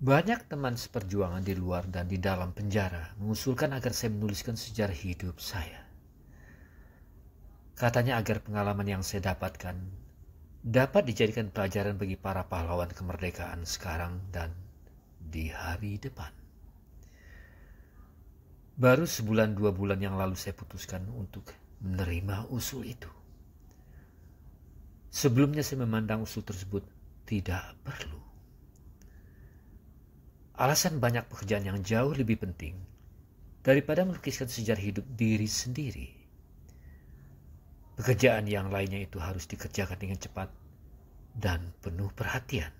Banyak teman seperjuangan di luar dan di dalam penjara mengusulkan agar saya menuliskan sejarah hidup saya. Katanya agar pengalaman yang saya dapatkan dapat dijadikan pelajaran bagi para pahlawan kemerdekaan sekarang dan di hari depan. Baru sebulan dua bulan yang lalu saya putuskan untuk menerima usul itu. Sebelumnya saya memandang usul tersebut tidak perlu. Alasan banyak pekerjaan yang jauh lebih penting daripada melukiskan sejarah hidup diri sendiri. Pekerjaan yang lainnya itu harus dikerjakan dengan cepat dan penuh perhatian.